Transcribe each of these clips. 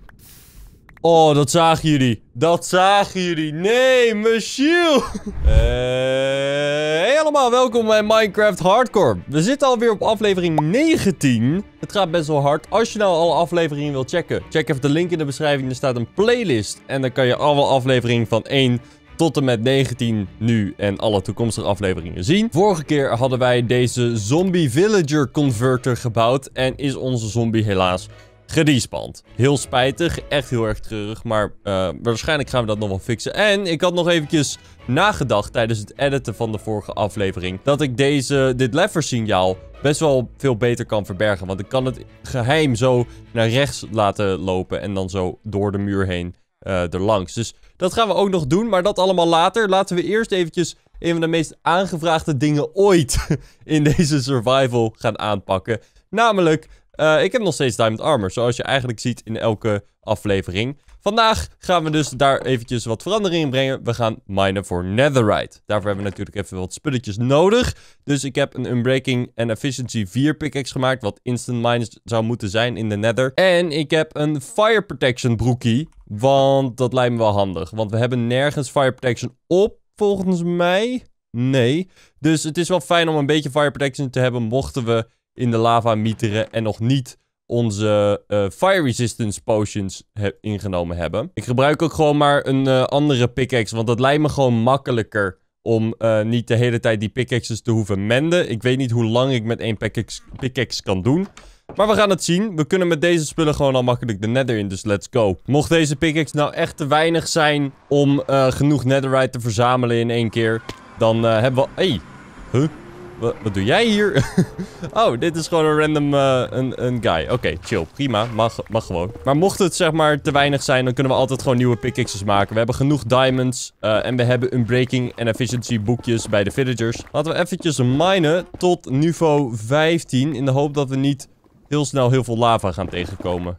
Oh, dat zagen jullie. Dat zagen jullie. Nee, Michiel. Eh, hey allemaal, welkom bij Minecraft Hardcore. We zitten alweer op aflevering 19. Het gaat best wel hard. Als je nou alle afleveringen wilt checken, check even de link in de beschrijving. Er staat een playlist. En dan kan je alle afleveringen van 1 tot en met 19 nu en alle toekomstige afleveringen zien. Vorige keer hadden wij deze zombie villager converter gebouwd en is onze zombie helaas gerespand. Heel spijtig, echt heel erg treurig, maar eh, waarschijnlijk gaan we dat nog wel fixen. En ik had nog eventjes nagedacht tijdens het editen van de vorige aflevering... dat ik deze, dit leversignaal best wel veel beter kan verbergen. Want ik kan het geheim zo naar rechts laten lopen en dan zo door de muur heen eh, erlangs. Dus dat gaan we ook nog doen, maar dat allemaal later. Laten we eerst eventjes een van de meest aangevraagde dingen ooit in deze survival gaan aanpakken. Namelijk eh, ik heb nog steeds diamond armor, zoals je eigenlijk ziet in elke aflevering. Vandaag gaan we dus daar eventjes wat verandering in brengen. We gaan minen voor netherite. Daarvoor hebben we natuurlijk even wat spulletjes nodig. Dus ik heb een unbreaking en efficiency 4 pickaxe gemaakt, wat instant mines zou moeten zijn in de nether. En ik heb een fire protection broekie, want dat lijkt me wel handig. Want we hebben nergens fire protection op, volgens mij. Nee. Dus het is wel fijn om een beetje fire protection te hebben, mochten we in de lava mieteren en nog niet onze eh, fire resistance potions heb ingenomen hebben. Ik gebruik ook gewoon maar een eh, andere pickaxe, want dat lijkt me gewoon makkelijker om eh, niet de hele tijd die pickaxes te hoeven menden. Ik weet niet hoe lang ik met één pickaxe, pickaxe kan doen. Maar we gaan het zien. We kunnen met deze spullen gewoon al makkelijk de nether in, dus let's go. Mocht deze pickaxe nou echt te weinig zijn om genoeg netherite te verzamelen in één keer, dan hebben we... huh? Wat, doe jij hier? oh, dit is gewoon een random eh, een, een guy. Oké, chill. Prima. Mag, mag gewoon. Maar mocht het zeg maar te weinig zijn, dan kunnen we altijd gewoon nieuwe pickaxes maken. We hebben genoeg diamonds. Eh, en we hebben een breaking en efficiency boekjes bij de villagers. Laten we eventjes minen tot niveau 15. In de hoop dat we niet heel snel heel veel lava gaan tegenkomen.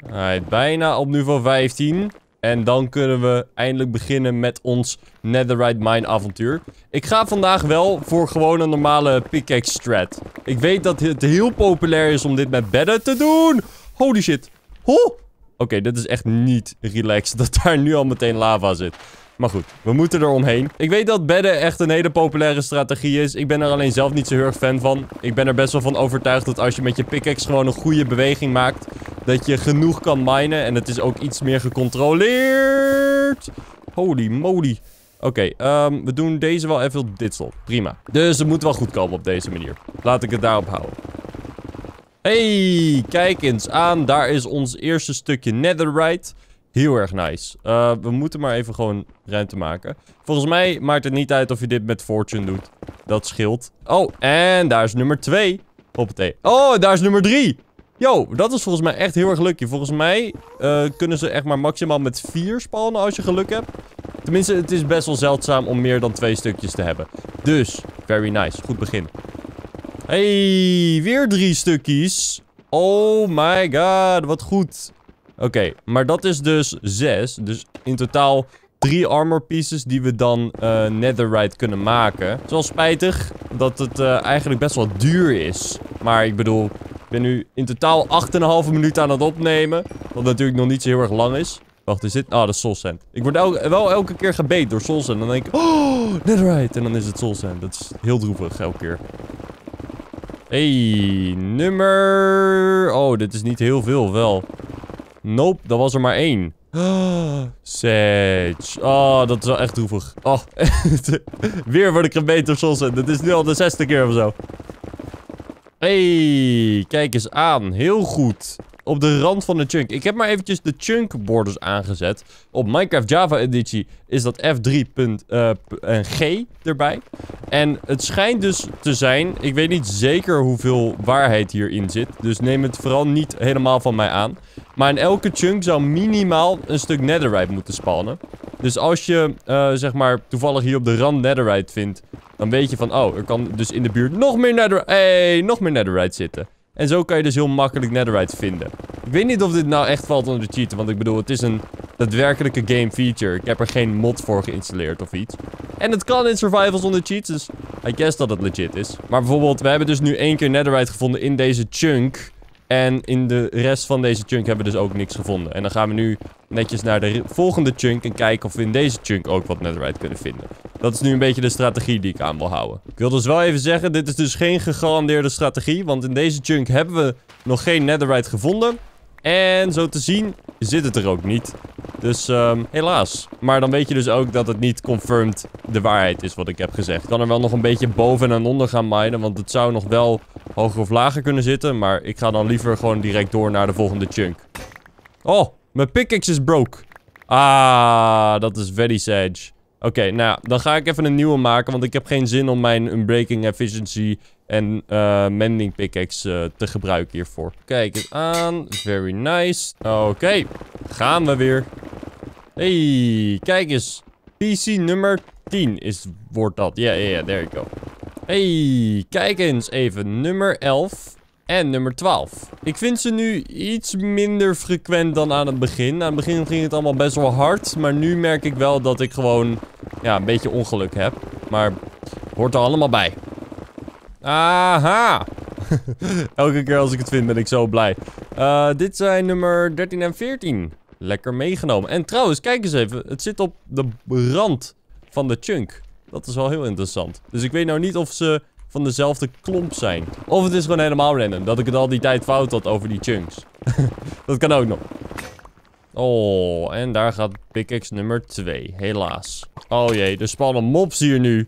bijna op niveau 15. En dan kunnen we eindelijk beginnen met ons netherite mine avontuur. Ik ga vandaag wel voor gewoon een normale pickaxe strat. Ik weet dat het heel populair is om dit met bedden te doen. Holy shit. Ho! Oké, dit is echt niet relaxed dat daar nu al meteen lava zit. Maar goed, we moeten er omheen. Ik weet dat bedden echt een hele populaire strategie is. Ik ben er alleen zelf niet zo heel erg fan van. Ik ben er best wel van overtuigd dat als je met je pickaxe gewoon een goede beweging maakt... dat je genoeg kan minen. En het is ook iets meer gecontroleerd. Holy moly. Oké, ehm, we doen deze wel even op dit slot. Prima. Dus het moet wel goed komen op deze manier. Laat ik het daarop houden. Hey, kijk eens aan. Daar is ons eerste stukje netherite. Heel erg nice. Eh, we moeten maar even gewoon ruimte maken. Volgens mij maakt het niet uit of je dit met Fortune doet. Dat scheelt. Oh, en daar is nummer 2. Hoppatee. Oh, daar is nummer 3. Yo, dat is volgens mij echt heel erg lucky. Volgens mij eh, kunnen ze echt maar maximaal met 4 spawnen als je geluk hebt. Tenminste, het is best wel zeldzaam om meer dan 2 stukjes te hebben. Dus, very nice. Goed begin. Hey, weer drie stukjes. Oh my god, wat goed. Oké, maar dat is dus 6. Dus in totaal drie armor pieces die we dan uh, netherite kunnen maken. Het is wel spijtig dat het eh, eigenlijk best wel duur is. Maar ik bedoel, ik ben nu in totaal 8,5 minuten aan het opnemen. Wat natuurlijk nog niet zo heel erg lang is. Wacht, is dit? Ah, de soul sand. Ik word wel elke keer gebeet door soul sand. Dan denk ik, oh, netherite. En dan is het soul sand. Dat is heel droevig elke keer. hey, nummer... Oh, dit is niet heel veel, wel. Nope, dat was er maar één. Sage. Oh, ah, dat is wel echt droevig. Oh, weer word ik gebeten op Solsen. Dit is nu al de zesde keer of zo. hey, kijk eens aan. Heel goed op de rand van de chunk. Ik heb maar eventjes de chunk borders aangezet. Op Minecraft Java editie is dat F3.G eh, uh, erbij. En het schijnt dus te zijn, ik weet niet zeker hoeveel waarheid hierin zit. Dus neem het vooral niet helemaal van mij aan. Maar in elke chunk zou minimaal een stuk netherite moeten spannen. Dus als je, eh, zeg maar, toevallig hier op de rand netherite vindt... dan weet je van, oh, er kan dus in de buurt nog meer netherite... Hey, nog meer netherite zitten. En zo kan je dus heel makkelijk netherite vinden. Ik weet niet of dit nou echt valt onder de cheaten, want ik bedoel, het is een daadwerkelijke game feature. Ik heb er geen mod voor geïnstalleerd of iets. En het kan in survival zonder cheats, dus I guess dat het legit is. Maar bijvoorbeeld, we hebben dus nu één keer netherite gevonden in deze chunk. En in de rest van deze chunk hebben we dus ook niks gevonden. En dan gaan we nu netjes naar de volgende chunk en kijken of we in deze chunk ook wat netherite kunnen vinden. Dat is nu een beetje de strategie die ik aan wil houden. Ik wil dus wel even zeggen, dit is dus geen gegarandeerde strategie. Want in deze chunk hebben we nog geen netherite gevonden. En zo te zien zit het er ook niet. Dus ehm, helaas. Maar dan weet je dus ook dat het niet confirmed de waarheid is wat ik heb gezegd. Ik kan er wel nog een beetje boven en onder gaan minen. Want het zou nog wel hoger of lager kunnen zitten. Maar ik ga dan liever gewoon direct door naar de volgende chunk. Oh, mijn pickaxe is broke. Ah, dat is very sage. Oké, nou dan ga ik even een nieuwe maken. Want ik heb geen zin om mijn Unbreaking Efficiency en eh, Mending Pickaxe eh, te gebruiken hiervoor. Kijk eens aan. Very nice. Oké, gaan we weer. Hey, kijk eens. PC nummer 10 is, wordt dat. Ja, ja, ja, there you go. Hey, kijk eens even. Nummer 11. En nummer 12. Ik vind ze nu iets minder frequent dan aan het begin. Aan het begin ging het allemaal best wel hard. Maar nu merk ik wel dat ik gewoon ja, een beetje ongeluk heb. Maar hoort er allemaal bij. Aha! Elke keer als ik het vind ben ik zo blij. Eh, dit zijn nummer 13 en 14. Lekker meegenomen. En trouwens, kijk eens even. Het zit op de rand van de chunk. Dat is wel heel interessant. Dus ik weet nou niet of ze van dezelfde klomp zijn. Of het is gewoon helemaal random. Dat ik het al die tijd fout had over die chunks. dat kan ook nog. Oh, en daar gaat pickaxe nummer 2. Helaas. Oh jee, er spannen mobs hier nu.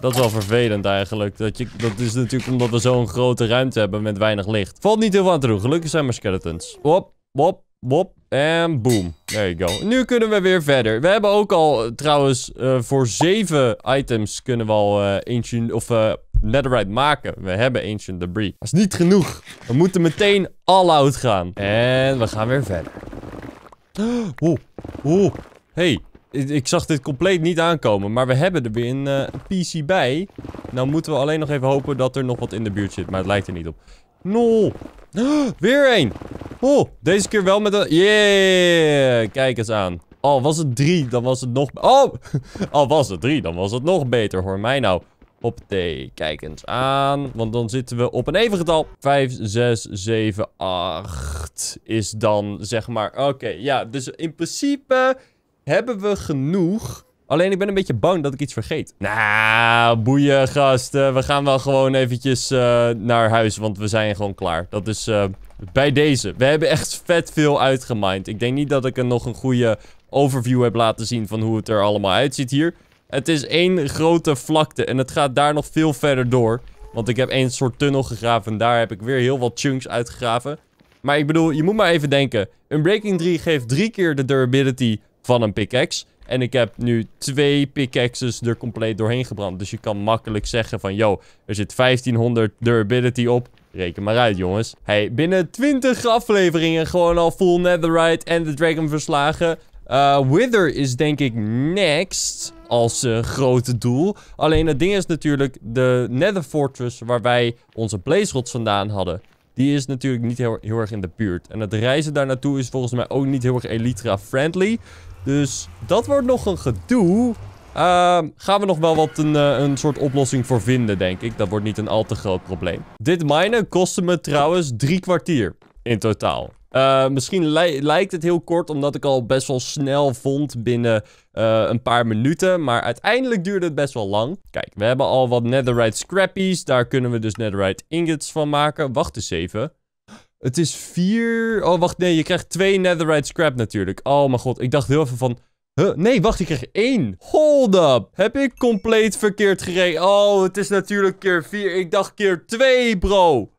Dat is wel vervelend eigenlijk. Dat, je, dat is natuurlijk omdat we zo'n grote ruimte hebben met weinig licht. Valt niet heel veel aan te doen. Gelukkig zijn maar skeletons. Hop, wop, wop. En boom. There you go. Nu kunnen we weer verder. We hebben ook al eh, trouwens eh, voor zeven items kunnen we al uh, of, netherite maken. We hebben ancient debris. Dat is niet genoeg. We moeten meteen all-out gaan. En we gaan weer verder. Oh, oh. Hey, ik, zag dit compleet niet aankomen. Maar we hebben er weer een eh, PC bij. Nou moeten we alleen nog even hopen dat er nog wat in de buurt zit. Maar het lijkt er niet op. No. Ah, weer één. Oh, deze keer wel met een... Yeah. Kijk eens aan. Al was het drie, dan was het nog... Oh, al was het drie, dan was het nog beter. Hoor mij nou kijk eens aan. Want dan zitten we op een even getal. 5, 6, 7, 8 is dan zeg maar... Oké, ja, dus in principe hebben we genoeg. Alleen ik ben een beetje bang dat ik iets vergeet. Nou, boeien gasten. We gaan wel gewoon eventjes eh, naar huis, want we zijn gewoon klaar. Dat is eh, bij deze. We hebben echt vet veel uitgemind. Ik denk niet dat ik er nog een goede overview heb laten zien van hoe het er allemaal uitziet hier. Het is één grote vlakte en het gaat daar nog veel verder door. Want ik heb één soort tunnel gegraven en daar heb ik weer heel wat chunks uitgegraven. Maar ik bedoel, je moet maar even denken. Een Breaking 3 geeft drie keer de durability van een pickaxe. En ik heb nu twee pickaxes er compleet doorheen gebrand. Dus je kan makkelijk zeggen van... Yo, er zit 1500 durability op. Reken maar uit, jongens. Hey, binnen 20 afleveringen gewoon al full netherite en de dragon verslagen. Eh, Wither is denk ik next als uh, grote doel. Alleen het ding is natuurlijk de Nether Fortress waar wij onze Blaze Rods vandaan hadden. Die is natuurlijk niet heel, heel erg in de buurt. En het reizen daar naartoe is volgens mij ook niet heel erg Elytra-friendly. Dus dat wordt nog een gedoe. Ehm, gaan we nog wel wat een, eh, een soort oplossing voor vinden, denk ik. Dat wordt niet een al te groot probleem. Dit minen kostte me trouwens drie kwartier in totaal. Eh, misschien lijkt het heel kort, omdat ik al best wel snel vond binnen eh, een paar minuten. Maar uiteindelijk duurde het best wel lang. Kijk, we hebben al wat netherite scrappies. Daar kunnen we dus netherite ingots van maken. Wacht eens even. Het is vier... Oh, wacht, nee, je krijgt twee netherite scrap natuurlijk. Oh mijn god, ik dacht heel even van... Huh? Nee, wacht, ik krijg één. Hold up. Heb ik compleet verkeerd gereden? Oh, het is natuurlijk keer vier. Ik dacht keer twee, bro.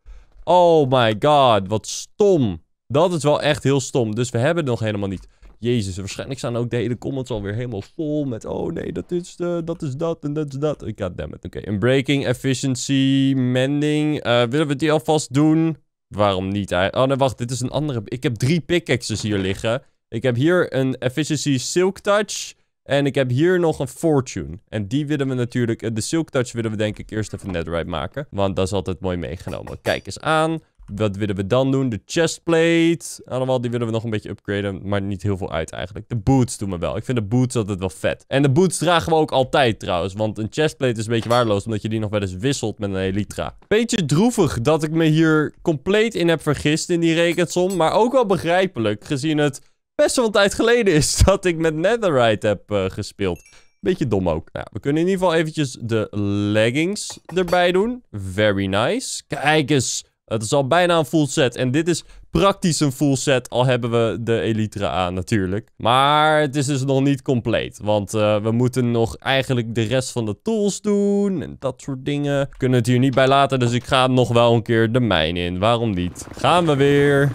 Oh my god, wat stom. Dat is wel echt heel stom. Dus we hebben het nog helemaal niet. Jezus, waarschijnlijk staan ook de hele comments alweer helemaal vol met... Oh nee, dat is, de, eh, dat, is dat en dat is dat. God damn it. Oké, een breaking, efficiency, mending. Uh, willen we die alvast doen? Waarom niet eigenlijk? Oh nee, wacht, dit is een andere... Ik heb drie pickaxes hier liggen. Ik heb hier een efficiency silk touch... En ik heb hier nog een Fortune. En die willen we natuurlijk... Eh, de Silk Touch willen we denk ik eerst even netherite maken. Want dat is altijd mooi meegenomen. Kijk eens aan. Wat willen we dan doen? De chestplate. Allemaal, die willen we nog een beetje upgraden. Maar niet heel veel uit eigenlijk. De boots doen we wel. Ik vind de boots altijd wel vet. En de boots dragen we ook altijd trouwens. Want een chestplate is een beetje waardeloos. Omdat je die nog wel eens wisselt met een elytra. Beetje droevig dat ik me hier compleet in heb vergist in die rekensom. Maar ook wel begrijpelijk. Gezien het best wel een tijd geleden is dat ik met netherite heb eh, gespeeld. Beetje dom ook. Nou, we kunnen in ieder geval eventjes de leggings erbij doen. Very nice. Kijk eens. Het is al bijna een full set. En dit is praktisch een full set, al hebben we de Elytra aan natuurlijk. Maar het is dus nog niet compleet. Want eh, we moeten nog eigenlijk de rest van de tools doen en dat soort dingen. kunnen het hier niet bij laten, dus ik ga nog wel een keer de mijn in. Waarom niet? Gaan we weer.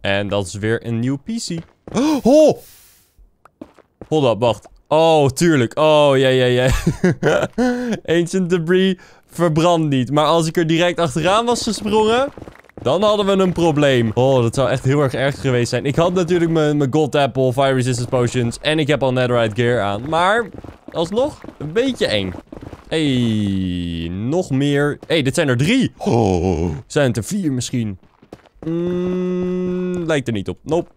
En dat is weer een nieuw PC. Oh! Hold up, wacht. Oh, tuurlijk. Oh, ja, ja, ja. Ancient Debris verbrand niet. Maar als ik er direct achteraan was gesprongen... Dan hadden we een probleem. Oh, dat zou echt heel erg erg geweest zijn. Ik had natuurlijk mijn, mijn Gold Apple, Fire Resistance Potions... en ik heb al Netherite Gear aan. Maar alsnog een beetje eng. hey, nog meer. hey, dit zijn er drie. Oh, zijn het er vier misschien? Mm, lijkt er niet op. Nope.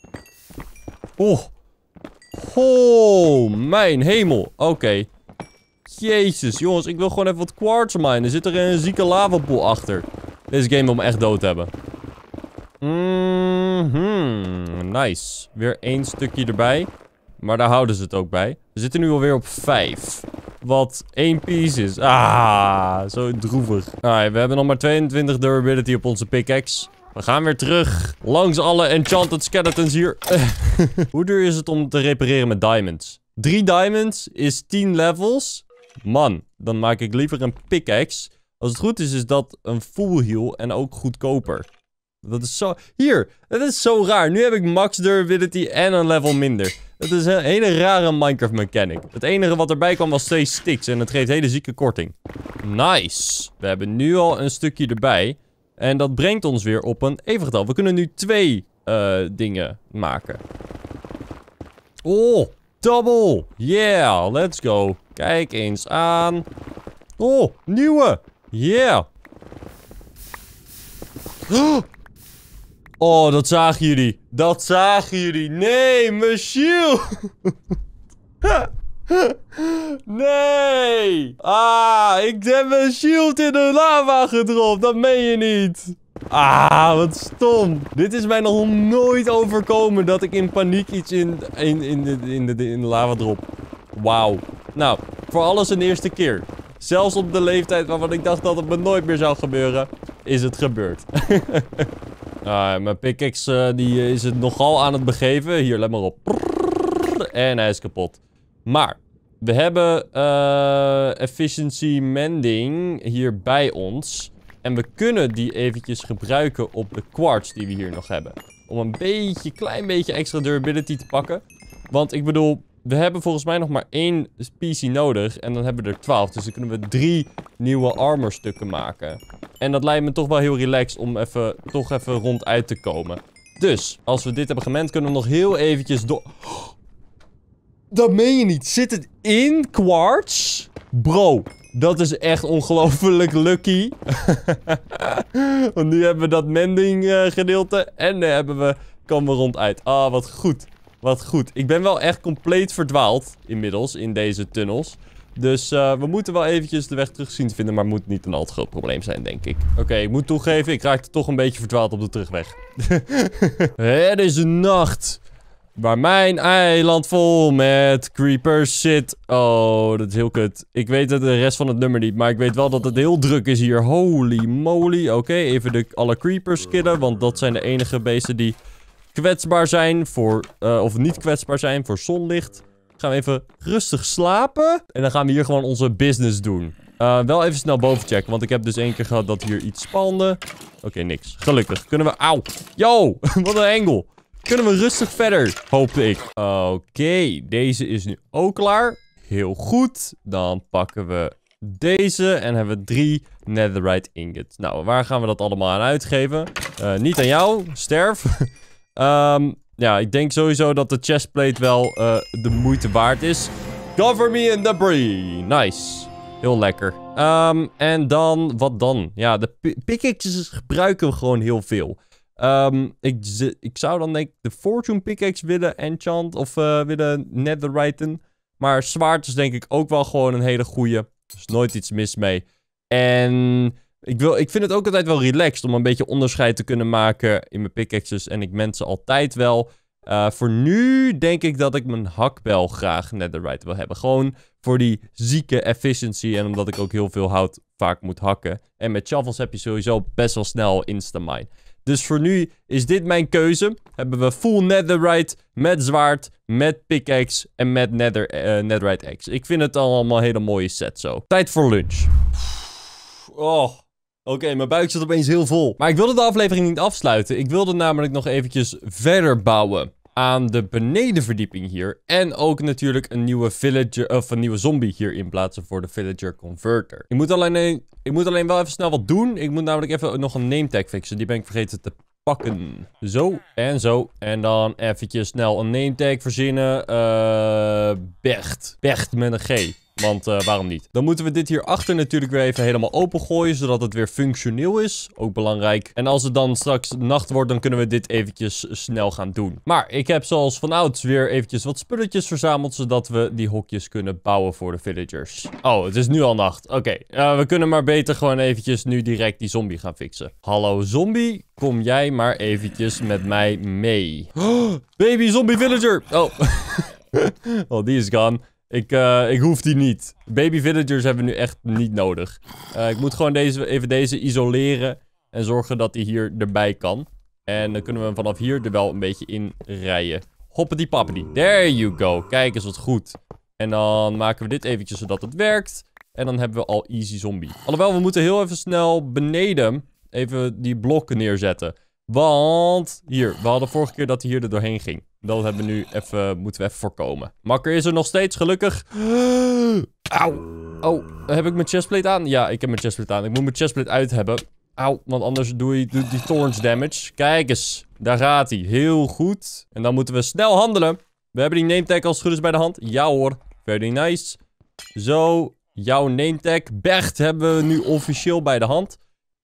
Oh. Oh, mijn hemel. Oké. Jezus, jongens, ik wil gewoon even wat quartz minen. Er zit er een zieke lavapool achter. Deze game wil me echt dood hebben. Mm-hmm, nice. Weer één stukje erbij. Maar daar houden ze het ook bij. We zitten nu alweer op vijf. Wat één piece is. Ah, zo droevig. we hebben nog maar 22 durability op onze pickaxe. We gaan weer terug. Langs alle enchanted skeletons hier. Hoe duur is het om te repareren met diamonds? Drie diamonds is 10 levels. Man, dan maak ik liever een pickaxe. Als het goed is, is dat een full heal en ook goedkoper. Dat is zo... Hier, dat is zo raar. Nu heb ik max durability en een level minder. Dat is een hele rare Minecraft mechanic. Het enige wat erbij kwam was twee sticks en het geeft hele zieke korting. Nice. We hebben nu al een stukje erbij. En dat brengt ons weer op een evengetal. We kunnen nu twee eh, dingen maken. Oh, double. Yeah, let's go. Kijk eens aan. Oh, nieuwe. Yeah. Oh, dat zagen jullie. Dat zagen jullie. Nee, mijn shield. nee. Ah, ik heb mijn shield in de lava gedropt. Dat meen je niet. Ah, wat stom. Dit is mij nog nooit overkomen dat ik in paniek iets in, in, in, de, in, de, in de lava drop. Wauw. Nou, voor alles een eerste keer. Zelfs op de leeftijd waarvan ik dacht dat het me nooit meer zou gebeuren, is het gebeurd. Ah, mijn pickaxe eh, die eh, is het nogal aan het begeven. Hier, let maar op. En hij is kapot. Maar, we hebben eh, efficiency mending hier bij ons. En we kunnen die eventjes gebruiken op de quartz die we hier nog hebben. Om een beetje, klein beetje extra durability te pakken. Want ik bedoel, we hebben volgens mij nog maar één PC nodig. En dan hebben we er 12. Dus dan kunnen we drie nieuwe armor stukken maken. En dat lijkt me toch wel heel relaxed om even, toch even ronduit te komen. Dus, als we dit hebben gemend, kunnen we nog heel eventjes door... dat meen je niet. Zit het in quartz? Bro, dat is echt ongelooflijk lucky. Want nu hebben we dat mending eh, gedeelte. En dan hebben we, komen we ronduit. Ah, wat goed. Wat goed. Ik ben wel echt compleet verdwaald inmiddels in deze tunnels. Dus eh, we moeten wel eventjes de weg terug zien te vinden. Maar moet niet een al te groot probleem zijn, denk ik. Oké, ik moet toegeven, ik raakte toch een beetje verdwaald op de terugweg. Het is een nacht. Waar mijn eiland vol met creepers zit. Oh, dat is heel kut. Ik weet het de rest van het nummer niet. Maar ik weet wel dat het heel druk is hier. Holy moly. Oké, even de, alle creepers killen. Want dat zijn de enige beesten die kwetsbaar zijn voor... Eh, of niet kwetsbaar zijn voor zonlicht. Gaan we even rustig slapen. En dan gaan we hier gewoon onze business doen. Eh, wel even snel boven checken. Want ik heb dus één keer gehad dat hier iets spande. Oké, niks. Gelukkig. Kunnen we... Auw. Yo, wat een engel. Kunnen we rustig verder, hoopte ik. Oké, deze is nu ook klaar. Heel goed. Dan pakken we deze. En hebben we drie netherite ingots. Nou, waar gaan we dat allemaal aan uitgeven? Eh, niet aan jou. Sterf. Um, ja, ik denk sowieso dat de chestplate wel eh, de moeite waard is. Cover me in debris. Nice. Heel lekker. Um, en dan, wat dan? Ja, de pickaxes gebruiken we gewoon heel veel. Um, ik, ik, zou dan denk ik de Fortune Pickaxe willen enchant of uh, willen netherrighten. Maar zwaard is denk ik ook wel gewoon een hele goeie. Er is nooit iets mis mee. En ik, wil, ik vind het ook altijd wel relaxed om een beetje onderscheid te kunnen maken in mijn pickaxes. En ik mensen altijd wel. Eh, voor nu denk ik dat ik mijn hakbel graag netherite wil hebben. Gewoon voor die zieke efficiency. En omdat ik ook heel veel hout vaak moet hakken. En met shovels heb je sowieso best wel snel instamine. Dus voor nu is dit mijn keuze. Hebben we full netherite met zwaard, met pickaxe en met nether, eh, netherite axe. Ik vind het allemaal een hele mooie set zo. Tijd voor lunch. Oh, Oké, mijn buik zit opeens heel vol. Maar ik wilde de aflevering niet afsluiten. Ik wilde namelijk nog eventjes verder bouwen aan de benedenverdieping hier. En ook natuurlijk een nieuwe villager of een nieuwe zombie hier in plaatsen voor de villager converter. Ik moet alleen, ik moet alleen wel even snel wat doen. Ik moet namelijk even nog een name tag fixen. Die ben ik vergeten te pakken. Zo en zo. En dan eventjes snel een name tag verzinnen. Uh, eh, Becht. Becht met een G. Want eh, waarom niet? Dan moeten we dit hierachter natuurlijk weer even helemaal opengooien. Zodat het weer functioneel is. Ook belangrijk. En als het dan straks nacht wordt, dan kunnen we dit eventjes snel gaan doen. Maar ik heb zoals vanouds weer eventjes wat spulletjes verzameld. Zodat we die hokjes kunnen bouwen voor de villagers. Oh, het is nu al nacht. Oké, eh, we kunnen maar beter gewoon eventjes nu direct die zombie gaan fixen. Hallo zombie, kom jij maar eventjes met mij mee. baby zombie villager! Oh. oh, die is gone. Ik, eh, ik hoef die niet. Baby villagers hebben we nu echt niet nodig. Eh, ik moet gewoon deze, even deze isoleren. En zorgen dat hij hier erbij kan. En dan kunnen we hem vanaf hier er wel een beetje in rijden. Hoppity pappity. There you go. Kijk eens wat goed. En dan maken we dit eventjes zodat het werkt. En dan hebben we al easy zombie. Alhoewel, we moeten heel even snel beneden even die blokken neerzetten. Want, hier, we hadden vorige keer dat hij hier er doorheen ging. Dat hebben we nu even, moeten we even voorkomen. Makker is er nog steeds, gelukkig. Auw. Oh, heb ik mijn chestplate aan? Ja, ik heb mijn chestplate aan. Ik moet mijn chestplate uit hebben. Auw, want anders doe je, doet die thorns damage. Kijk eens, daar gaat hij. Heel goed. En dan moeten we snel handelen. We hebben die name tag als het goed is bij de hand. Ja hoor, very nice. Zo, jouw name tag. Bert hebben we nu officieel bij de hand.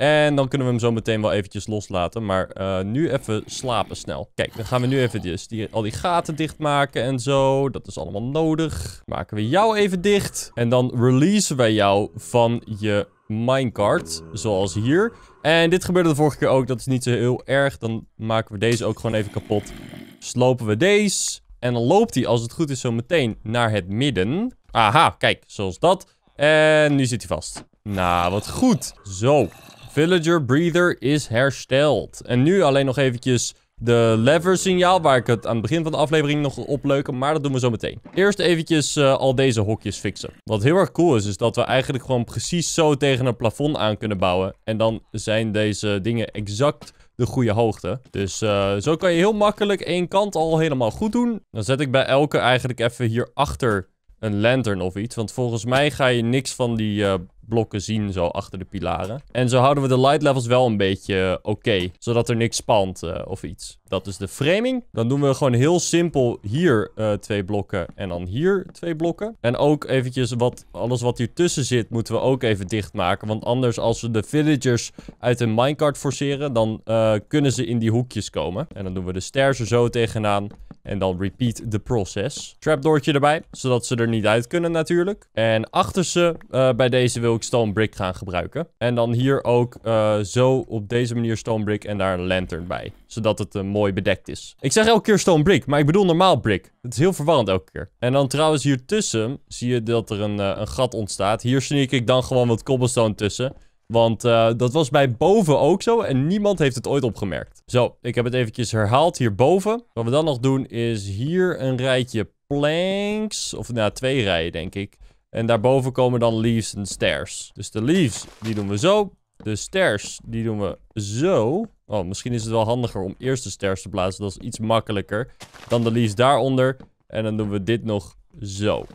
En dan kunnen we hem zo meteen wel eventjes loslaten. Maar eh, nu even slapen snel. Kijk, dan gaan we nu even dus die, al die gaten dichtmaken en zo. Dat is allemaal nodig. Maken we jou even dicht. En dan releasen wij jou van je minecart. Zoals hier. En dit gebeurde de vorige keer ook. Dat is niet zo heel erg. Dan maken we deze ook gewoon even kapot. Slopen we deze. En dan loopt hij, als het goed is, zo meteen naar het midden. Aha, kijk, zoals dat. En nu zit hij vast. Nou, wat goed. Zo. Villager Breather is hersteld. En nu alleen nog eventjes de lever signaal waar ik het aan het begin van de aflevering nog opleuken. Maar dat doen we zo meteen. Eerst eventjes eh, al deze hokjes fixen. Wat heel erg cool is, is dat we eigenlijk gewoon precies zo tegen een plafond aan kunnen bouwen. En dan zijn deze dingen exact de goede hoogte. Dus eh, zo kan je heel makkelijk één kant al helemaal goed doen. Dan zet ik bij elke eigenlijk even hierachter een lantern of iets. Want volgens mij ga je niks van die eh, blokken zien zo achter de pilaren. En zo houden we de light levels wel een beetje eh, oké. zodat er niks spant eh, of iets. Dat is de framing. Dan doen we gewoon heel simpel hier eh, twee blokken en dan hier twee blokken. En ook eventjes wat, alles wat hier tussen zit moeten we ook even dichtmaken. Want anders als we de villagers uit een minecart forceren, dan kunnen ze in die hoekjes komen. En dan doen we de stairs er zo tegenaan. En dan repeat the process. Trapdoortje erbij, zodat ze er niet uit kunnen natuurlijk. En achter ze, bij deze wil ik Stonebrick stone brick gaan gebruiken. En dan hier ook eh, zo op deze manier stone brick en daar een lantern bij. Zodat het uh, mooi bedekt is. Ik zeg elke keer stone brick, maar ik bedoel normaal brick. Het is heel verwarrend elke keer. En dan trouwens hier tussen zie je dat er een, eh, een gat ontstaat. Hier sneak ik dan gewoon wat cobblestone tussen. Want dat was bij boven ook zo en niemand heeft het ooit opgemerkt. Zo, ik heb het eventjes herhaald hierboven. Wat we dan nog doen is hier een rijtje planks. Of nou, twee rijen denk ik. En daarboven komen dan leaves en stairs. Dus de leaves, die doen we zo. De stairs, die doen we zo. Oh, misschien is het wel handiger om eerst de stairs te plaatsen. Dat is iets makkelijker dan de leaves daaronder. En dan doen we dit nog zo.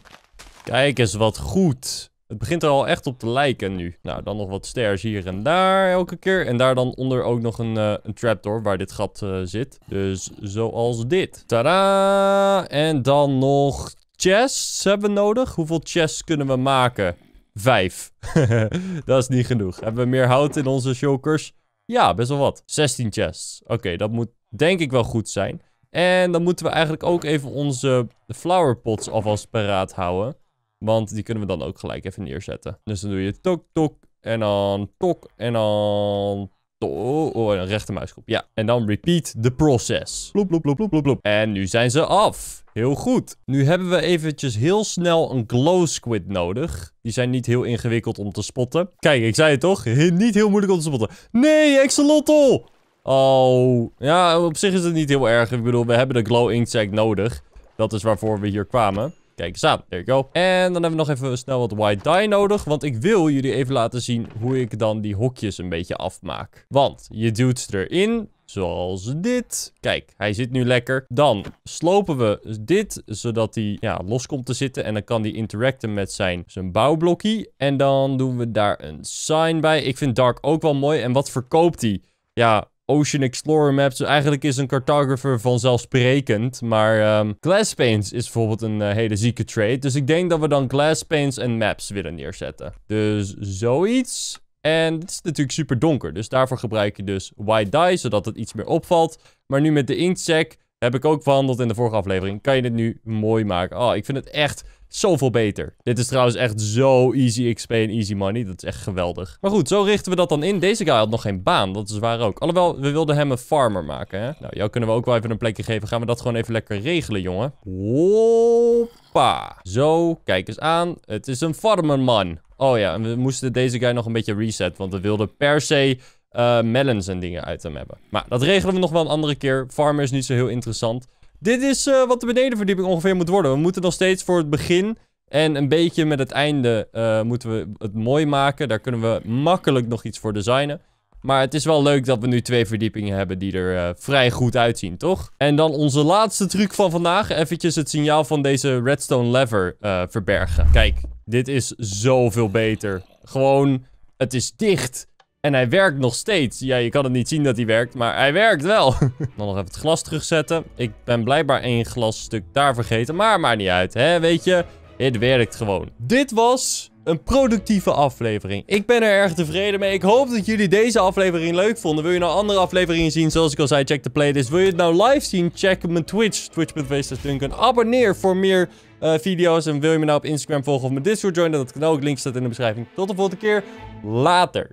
Kijk eens wat goed. Het begint er al echt op te lijken nu. Nou, dan nog wat stairs hier en daar elke keer. En daar dan onder ook nog een, eh, een trapdoor waar dit gat eh, zit. Dus zoals dit. Tadaa! En dan nog chests hebben we nodig? Hoeveel chests kunnen we maken? Vijf. dat is niet genoeg. Hebben we meer hout in onze chokers? Ja, best wel wat. 16 chests. Oké, dat moet denk ik wel goed zijn. En dan moeten we eigenlijk ook even onze flowerpots alvast paraat houden. Want die kunnen we dan ook gelijk even neerzetten. Dus dan doe je tok tok en dan tok en dan Oh, een rechte muisknop. Ja. En dan repeat the process. Bloep, bloep, bloep, bloep, bloep, En nu zijn ze af. Heel goed. Nu hebben we eventjes heel snel een glow squid nodig. Die zijn niet heel ingewikkeld om te spotten. Kijk, ik zei het toch? niet heel moeilijk om te spotten. Nee, Exelotl! Oh. Ja, op zich is het niet heel erg. Ik bedoel, we hebben de glow insect nodig. Dat is waarvoor we hier kwamen. Kijk eens aan. There you go. En dan hebben we nog even snel wat white dye nodig. Want ik wil jullie even laten zien hoe ik dan die hokjes een beetje afmaak. Want je duwt erin. Zoals dit. Kijk, hij zit nu lekker. Dan slopen we dit, zodat hij ja, los komt te zitten. En dan kan hij interacten met zijn, zijn bouwblokkie. En dan doen we daar een sign bij. Ik vind Dark ook wel mooi. En wat verkoopt hij? Ja, Ocean Explorer maps. eigenlijk is een cartographer vanzelfsprekend. Maar um, glass is bijvoorbeeld een eh, hele zieke trade. Dus ik denk dat we dan glass panes en maps willen neerzetten. Dus zoiets. En het is natuurlijk super donker. Dus daarvoor gebruik je dus white dye, zodat het iets meer opvalt. Maar nu met de inktsec, heb ik ook verhandeld in de vorige aflevering, kan je dit nu mooi maken. Oh, ik vind het echt zoveel beter. Dit is trouwens echt zo easy XP en easy money. Dat is echt geweldig. Maar goed, zo richten we dat dan in. Deze guy had nog geen baan, dat is waar ook. Alhoewel, we wilden hem een farmer maken, hè? Nou, jou kunnen we ook wel even een plekje geven. Gaan we dat gewoon even lekker regelen, jongen. Hoppa. Zo, kijk eens aan. Het is een farmerman. Oh ja, en we moesten deze guy nog een beetje reset, want we wilden per se... Eh, melons en dingen uit hem hebben. Maar dat regelen we nog wel een andere keer. Farmer is niet zo heel interessant. Dit is eh, wat de benedenverdieping ongeveer moet worden. We moeten nog steeds voor het begin en een beetje met het einde eh, moeten we het mooi maken. Daar kunnen we makkelijk nog iets voor designen. Maar het is wel leuk dat we nu twee verdiepingen hebben die er eh, vrij goed uitzien, toch? En dan onze laatste truc van vandaag. Eventjes het signaal van deze redstone lever verbergen. Kijk, dit is zoveel beter. Gewoon, het is dicht. En hij werkt nog steeds. Ja, je kan het niet zien dat hij werkt, maar hij werkt wel. Dan nog even het glas terugzetten. Ik ben blijkbaar één glasstuk daar vergeten, maar maakt niet uit. Hè? Weet je, het werkt gewoon. Dit was een productieve aflevering. Ik ben er erg tevreden mee. Ik hoop dat jullie deze aflevering leuk vonden. Wil je nou andere afleveringen zien? Zoals ik al zei, check de playlist. Wil je het nou live zien? Check mijn Twitch. Twitch.tv. Abonneer voor meer eh, video's. En wil je me nou op Instagram volgen of mijn Discord joinen? Dat kan ook. Link staat in de beschrijving. Tot de volgende keer. Later.